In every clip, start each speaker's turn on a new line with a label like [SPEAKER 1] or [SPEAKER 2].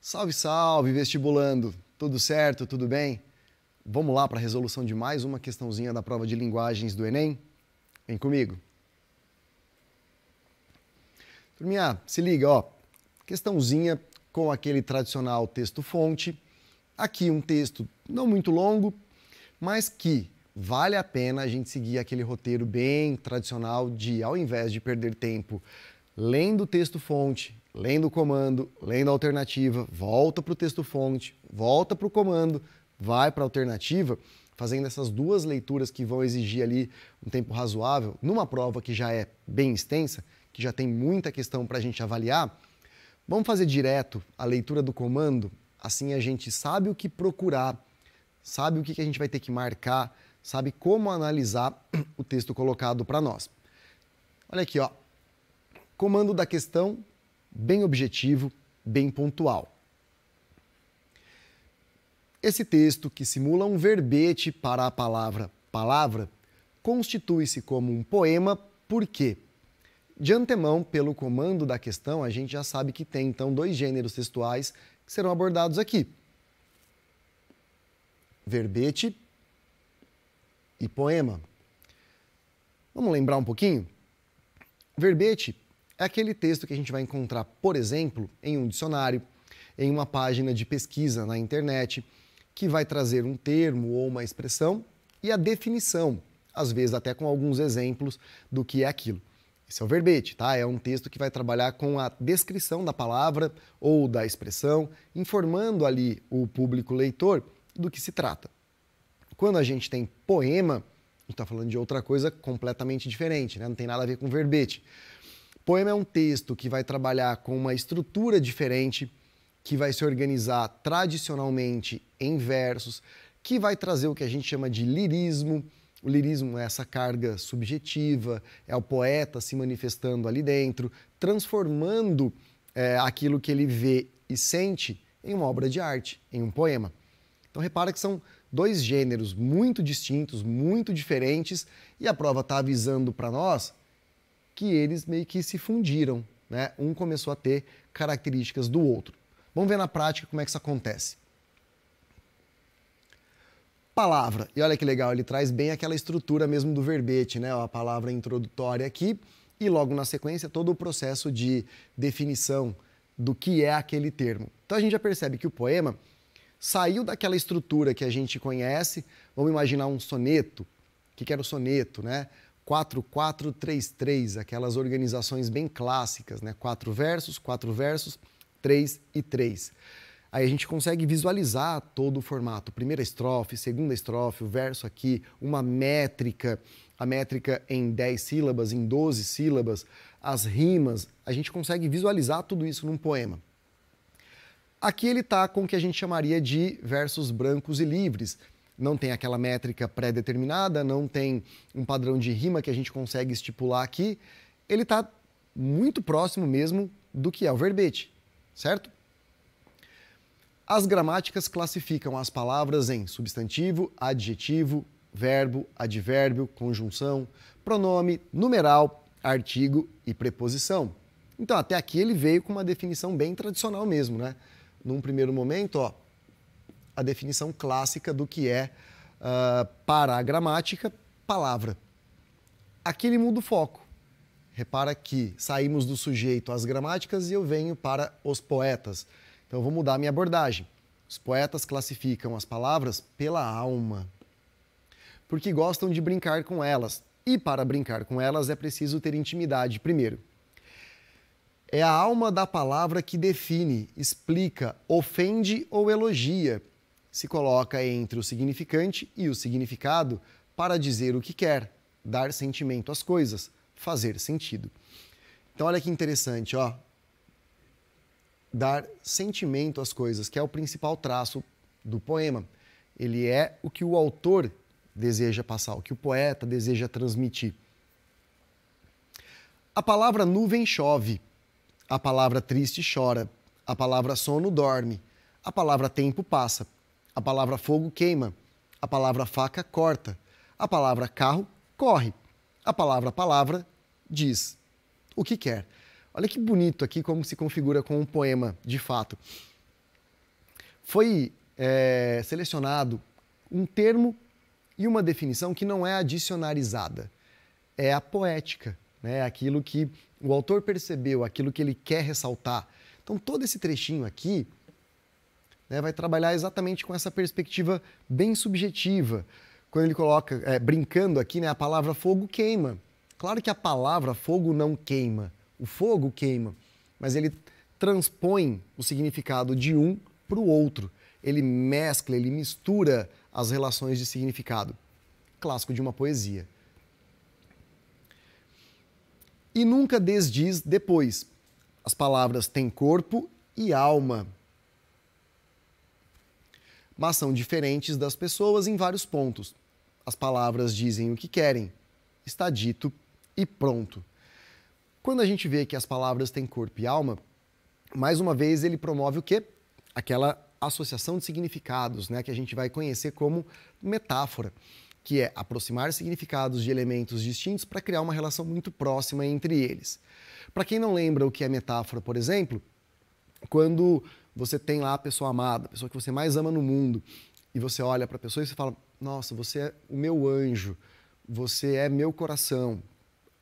[SPEAKER 1] Salve, salve, vestibulando! Tudo certo? Tudo bem? Vamos lá para a resolução de mais uma questãozinha da prova de linguagens do Enem? Vem comigo. Turminha, se liga, ó. Questãozinha com aquele tradicional texto-fonte. Aqui um texto não muito longo, mas que vale a pena a gente seguir aquele roteiro bem tradicional de, ao invés de perder tempo lendo o texto-fonte lendo o comando, lendo a alternativa, volta para o texto fonte, volta para o comando, vai para a alternativa, fazendo essas duas leituras que vão exigir ali um tempo razoável, numa prova que já é bem extensa, que já tem muita questão para a gente avaliar, vamos fazer direto a leitura do comando, assim a gente sabe o que procurar, sabe o que a gente vai ter que marcar, sabe como analisar o texto colocado para nós. Olha aqui, ó. Comando da questão bem objetivo, bem pontual. Esse texto, que simula um verbete para a palavra palavra, constitui-se como um poema porque, de antemão, pelo comando da questão, a gente já sabe que tem então dois gêneros textuais que serão abordados aqui: verbete e poema. Vamos lembrar um pouquinho? Verbete é aquele texto que a gente vai encontrar, por exemplo, em um dicionário, em uma página de pesquisa na internet, que vai trazer um termo ou uma expressão e a definição, às vezes até com alguns exemplos do que é aquilo. Esse é o verbete, tá? É um texto que vai trabalhar com a descrição da palavra ou da expressão, informando ali o público leitor do que se trata. Quando a gente tem poema, a gente está falando de outra coisa completamente diferente, né? não tem nada a ver com verbete. Poema é um texto que vai trabalhar com uma estrutura diferente, que vai se organizar tradicionalmente em versos, que vai trazer o que a gente chama de lirismo. O lirismo é essa carga subjetiva, é o poeta se manifestando ali dentro, transformando é, aquilo que ele vê e sente em uma obra de arte, em um poema. Então repara que são dois gêneros muito distintos, muito diferentes, e a prova está avisando para nós que eles meio que se fundiram, né? Um começou a ter características do outro. Vamos ver na prática como é que isso acontece. Palavra. E olha que legal, ele traz bem aquela estrutura mesmo do verbete, né? A palavra introdutória aqui e logo na sequência todo o processo de definição do que é aquele termo. Então a gente já percebe que o poema saiu daquela estrutura que a gente conhece. Vamos imaginar um soneto. O que era o soneto, né? 4433, aquelas organizações bem clássicas, né? Quatro versos, quatro versos, três e três. Aí a gente consegue visualizar todo o formato, primeira estrofe, segunda estrofe, o verso aqui, uma métrica, a métrica em 10 sílabas, em 12 sílabas, as rimas, a gente consegue visualizar tudo isso num poema. Aqui ele está com o que a gente chamaria de versos brancos e livres, não tem aquela métrica pré-determinada, não tem um padrão de rima que a gente consegue estipular aqui, ele está muito próximo mesmo do que é o verbete, certo? As gramáticas classificam as palavras em substantivo, adjetivo, verbo, advérbio, conjunção, pronome, numeral, artigo e preposição. Então, até aqui ele veio com uma definição bem tradicional mesmo, né? Num primeiro momento, ó, a definição clássica do que é, uh, ah, para a gramática, palavra. Aqui ele muda o foco. Repara que saímos do sujeito às gramáticas e eu venho para os poetas. Então eu vou mudar a minha abordagem. Os poetas classificam as palavras pela alma, porque gostam de brincar com elas. E para brincar com elas é preciso ter intimidade primeiro. É a alma da palavra que define, explica, ofende ou elogia se coloca entre o significante e o significado para dizer o que quer, dar sentimento às coisas, fazer sentido. Então olha que interessante, ó. Dar sentimento às coisas, que é o principal traço do poema. Ele é o que o autor deseja passar, o que o poeta deseja transmitir. A palavra nuvem chove, a palavra triste chora, a palavra sono dorme, a palavra tempo passa. A palavra fogo queima. A palavra faca corta. A palavra carro corre. A palavra palavra diz o que quer. Olha que bonito aqui como se configura com um poema de fato. Foi é, selecionado um termo e uma definição que não é adicionarizada, é a poética, né? aquilo que o autor percebeu, aquilo que ele quer ressaltar. Então, todo esse trechinho aqui né, vai trabalhar exatamente com essa perspectiva bem subjetiva. Quando ele coloca, é, brincando aqui, né, a palavra fogo queima. Claro que a palavra fogo não queima, o fogo queima, mas ele transpõe o significado de um para o outro. Ele mescla, ele mistura as relações de significado. Clássico de uma poesia. E nunca desdiz depois. As palavras têm corpo e alma mas são diferentes das pessoas em vários pontos. As palavras dizem o que querem, está dito e pronto. Quando a gente vê que as palavras têm corpo e alma, mais uma vez ele promove o quê? Aquela associação de significados, né, que a gente vai conhecer como metáfora, que é aproximar significados de elementos distintos para criar uma relação muito próxima entre eles. Para quem não lembra o que é metáfora, por exemplo, quando você tem lá a pessoa amada, a pessoa que você mais ama no mundo, e você olha para a pessoa e você fala: Nossa, você é o meu anjo, você é meu coração.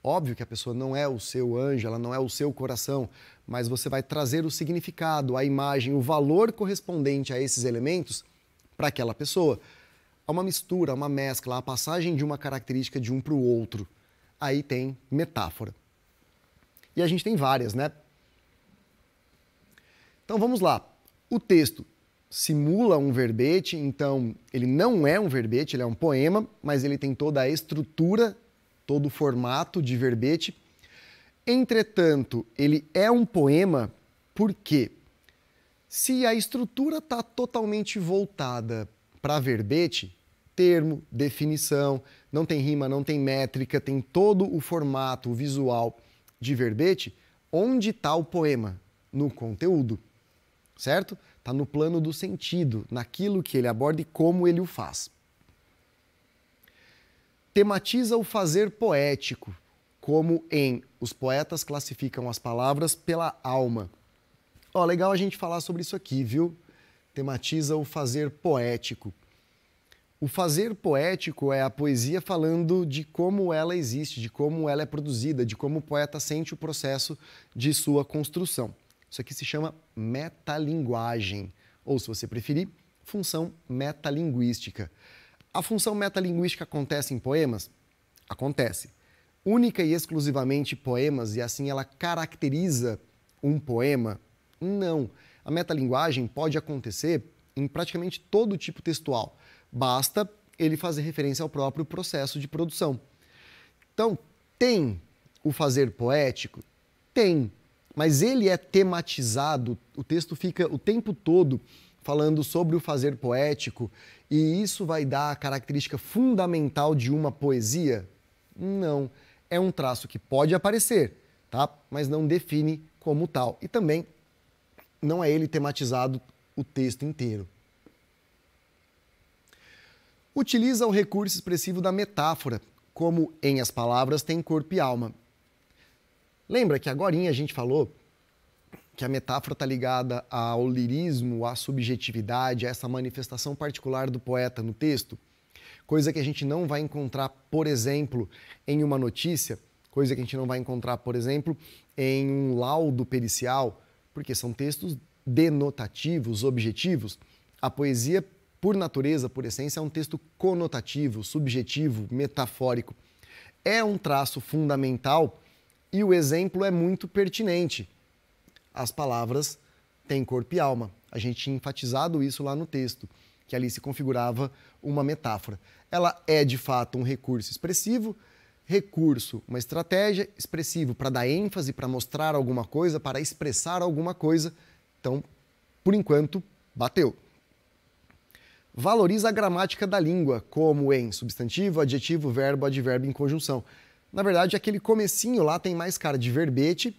[SPEAKER 1] Óbvio que a pessoa não é o seu anjo, ela não é o seu coração, mas você vai trazer o significado, a imagem, o valor correspondente a esses elementos para aquela pessoa. Há uma mistura, uma mescla, a passagem de uma característica de um para o outro. Aí tem metáfora. E a gente tem várias, né? Então vamos lá. O texto simula um verbete, então ele não é um verbete, ele é um poema, mas ele tem toda a estrutura, todo o formato de verbete. Entretanto, ele é um poema porque se a estrutura está totalmente voltada para verbete, termo, definição, não tem rima, não tem métrica, tem todo o formato visual de verbete, onde está o poema? No conteúdo certo? Está no plano do sentido, naquilo que ele aborda e como ele o faz. Tematiza o fazer poético, como em Os poetas classificam as palavras pela alma. Ó, legal a gente falar sobre isso aqui, viu? Tematiza o fazer poético. O fazer poético é a poesia falando de como ela existe, de como ela é produzida, de como o poeta sente o processo de sua construção. Isso aqui se chama metalinguagem, ou se você preferir, função metalinguística. A função metalinguística acontece em poemas? Acontece. Única e exclusivamente poemas e assim ela caracteriza um poema? Não. A metalinguagem pode acontecer em praticamente todo tipo textual. Basta ele fazer referência ao próprio processo de produção. Então, tem o fazer poético? Tem mas ele é tematizado, o texto fica o tempo todo falando sobre o fazer poético, e isso vai dar a característica fundamental de uma poesia? Não. É um traço que pode aparecer, tá? Mas não define como tal. E também não é ele tematizado o texto inteiro. Utiliza o recurso expressivo da metáfora, como em As Palavras Tem Corpo e Alma. Lembra que agora a gente falou que a metáfora está ligada ao lirismo, à subjetividade, a essa manifestação particular do poeta no texto? Coisa que a gente não vai encontrar, por exemplo, em uma notícia, coisa que a gente não vai encontrar, por exemplo, em um laudo pericial, porque são textos denotativos, objetivos. A poesia, por natureza, por essência, é um texto conotativo, subjetivo, metafórico. É um traço fundamental e o exemplo é muito pertinente. As palavras têm corpo e alma. A gente tinha enfatizado isso lá no texto, que ali se configurava uma metáfora. Ela é de fato um recurso expressivo, recurso, uma estratégia expressivo para dar ênfase, para mostrar alguma coisa, para expressar alguma coisa. Então, por enquanto, bateu. Valoriza a gramática da língua, como em substantivo, adjetivo, verbo, advérbio em conjunção. Na verdade, aquele comecinho lá tem mais cara de verbete,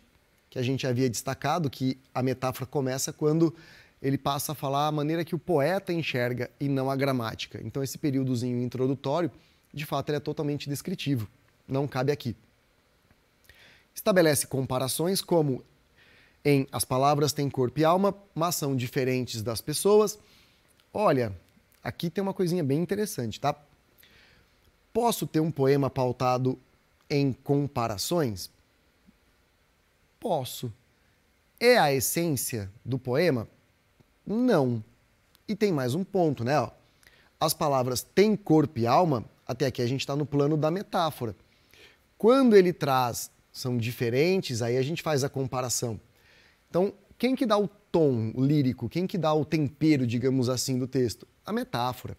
[SPEAKER 1] que a gente havia destacado, que a metáfora começa quando ele passa a falar a maneira que o poeta enxerga e não a gramática. Então, esse períodozinho introdutório, de fato, ele é totalmente descritivo, não cabe aqui. Estabelece comparações como em As palavras têm corpo e alma, mas são diferentes das pessoas. Olha, aqui tem uma coisinha bem interessante, tá? Posso ter um poema pautado em comparações? Posso. É a essência do poema? Não. E tem mais um ponto, né? as palavras têm corpo e alma, até aqui a gente está no plano da metáfora. Quando ele traz são diferentes, aí a gente faz a comparação. Então, quem que dá o tom lírico, quem que dá o tempero, digamos assim, do texto? A metáfora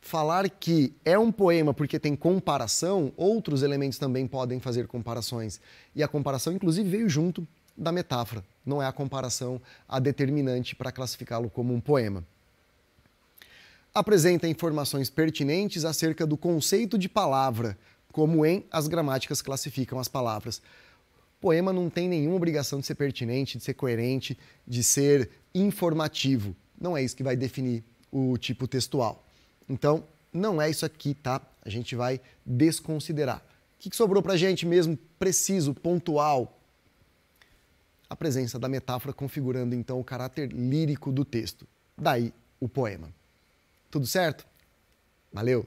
[SPEAKER 1] falar que é um poema porque tem comparação, outros elementos também podem fazer comparações. E a comparação, inclusive, veio junto da metáfora. Não é a comparação a determinante para classificá-lo como um poema. Apresenta informações pertinentes acerca do conceito de palavra, como em As Gramáticas Classificam as Palavras. poema não tem nenhuma obrigação de ser pertinente, de ser coerente, de ser informativo. Não é isso que vai definir o tipo textual. Então, não é isso aqui, tá? A gente vai desconsiderar. O que, sobrou para a gente mesmo preciso, pontual? A presença da metáfora configurando então o caráter lírico do texto. Daí o poema. Tudo certo? Valeu!